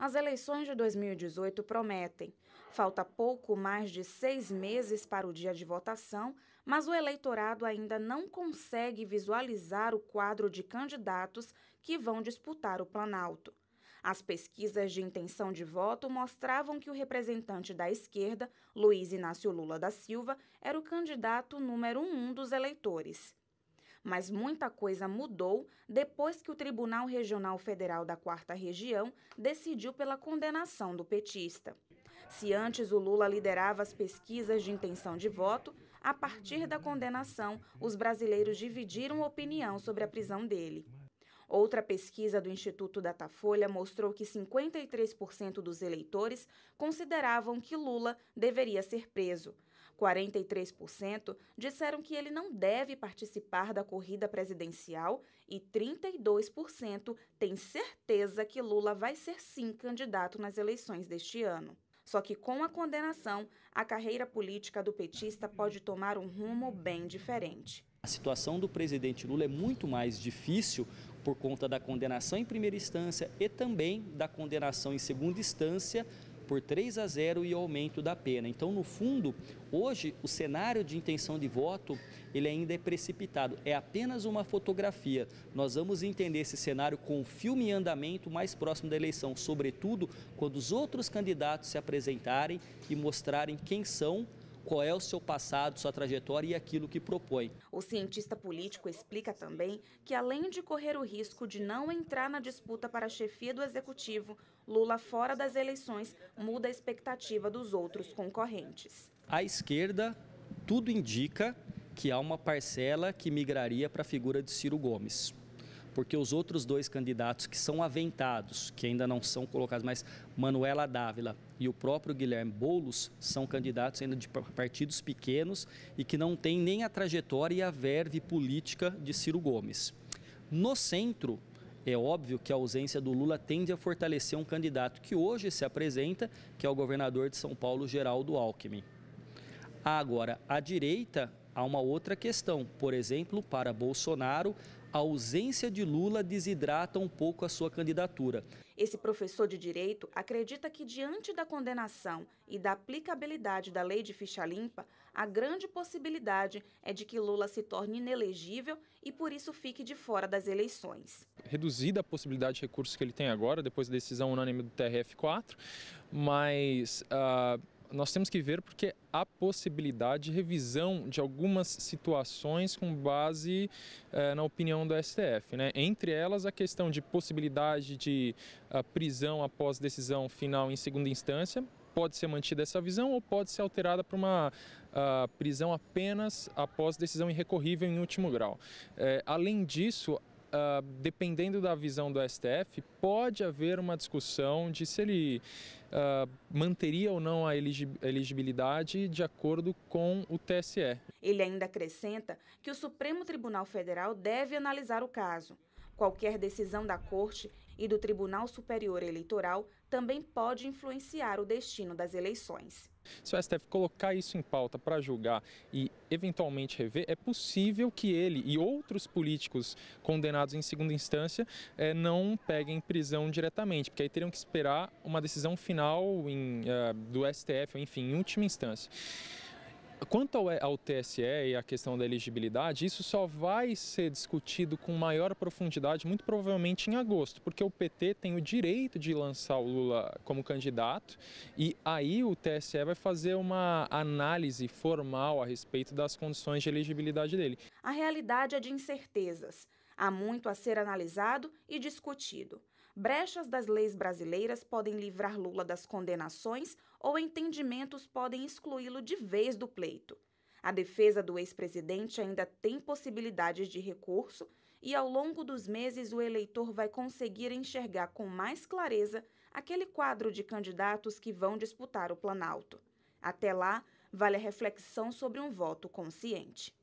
As eleições de 2018 prometem. Falta pouco mais de seis meses para o dia de votação, mas o eleitorado ainda não consegue visualizar o quadro de candidatos que vão disputar o Planalto. As pesquisas de intenção de voto mostravam que o representante da esquerda, Luiz Inácio Lula da Silva, era o candidato número um dos eleitores mas muita coisa mudou depois que o Tribunal Regional Federal da Quarta Região decidiu pela condenação do petista. Se antes o Lula liderava as pesquisas de intenção de voto, a partir da condenação, os brasileiros dividiram opinião sobre a prisão dele. Outra pesquisa do Instituto Datafolha mostrou que 53% dos eleitores consideravam que Lula deveria ser preso, 43% disseram que ele não deve participar da corrida presidencial e 32% têm certeza que Lula vai ser sim candidato nas eleições deste ano. Só que com a condenação, a carreira política do petista pode tomar um rumo bem diferente. A situação do presidente Lula é muito mais difícil por conta da condenação em primeira instância e também da condenação em segunda instância por 3 a 0 e o aumento da pena. Então, no fundo, hoje o cenário de intenção de voto ele ainda é precipitado. É apenas uma fotografia. Nós vamos entender esse cenário com o filme em andamento mais próximo da eleição, sobretudo quando os outros candidatos se apresentarem e mostrarem quem são qual é o seu passado, sua trajetória e aquilo que propõe. O cientista político explica também que, além de correr o risco de não entrar na disputa para a chefia do executivo, Lula fora das eleições muda a expectativa dos outros concorrentes. A esquerda, tudo indica que há uma parcela que migraria para a figura de Ciro Gomes porque os outros dois candidatos que são aventados, que ainda não são colocados, mas Manuela Dávila e o próprio Guilherme Boulos são candidatos ainda de partidos pequenos e que não têm nem a trajetória e a verve política de Ciro Gomes. No centro, é óbvio que a ausência do Lula tende a fortalecer um candidato que hoje se apresenta, que é o governador de São Paulo, Geraldo Alckmin. Agora, à direita, há uma outra questão. Por exemplo, para Bolsonaro, a ausência de Lula desidrata um pouco a sua candidatura. Esse professor de direito acredita que, diante da condenação e da aplicabilidade da lei de ficha limpa, a grande possibilidade é de que Lula se torne inelegível e, por isso, fique de fora das eleições. Reduzida a possibilidade de recursos que ele tem agora, depois da decisão unânime do TRF4, mas. Uh nós temos que ver porque há possibilidade de revisão de algumas situações com base eh, na opinião do STF. Né? Entre elas, a questão de possibilidade de eh, prisão após decisão final em segunda instância. Pode ser mantida essa visão ou pode ser alterada para uma uh, prisão apenas após decisão irrecorrível em último grau. Eh, além disso, Uh, dependendo da visão do STF, pode haver uma discussão de se ele uh, manteria ou não a elegibilidade de acordo com o TSE. Ele ainda acrescenta que o Supremo Tribunal Federal deve analisar o caso. Qualquer decisão da Corte e do Tribunal Superior Eleitoral também pode influenciar o destino das eleições. Se o STF colocar isso em pauta para julgar e eventualmente rever, é possível que ele e outros políticos condenados em segunda instância é não peguem prisão diretamente, porque aí teriam que esperar uma decisão final em, eh, do STF, enfim, em última instância. Quanto ao, é, ao TSE e à questão da elegibilidade, isso só vai ser discutido com maior profundidade, muito provavelmente em agosto, porque o PT tem o direito de lançar o Lula como candidato e aí o TSE vai fazer uma análise formal a respeito das condições de elegibilidade dele. A realidade é de incertezas. Há muito a ser analisado e discutido. Brechas das leis brasileiras podem livrar Lula das condenações ou entendimentos podem excluí-lo de vez do pleito. A defesa do ex-presidente ainda tem possibilidades de recurso e, ao longo dos meses, o eleitor vai conseguir enxergar com mais clareza aquele quadro de candidatos que vão disputar o Planalto. Até lá, vale a reflexão sobre um voto consciente.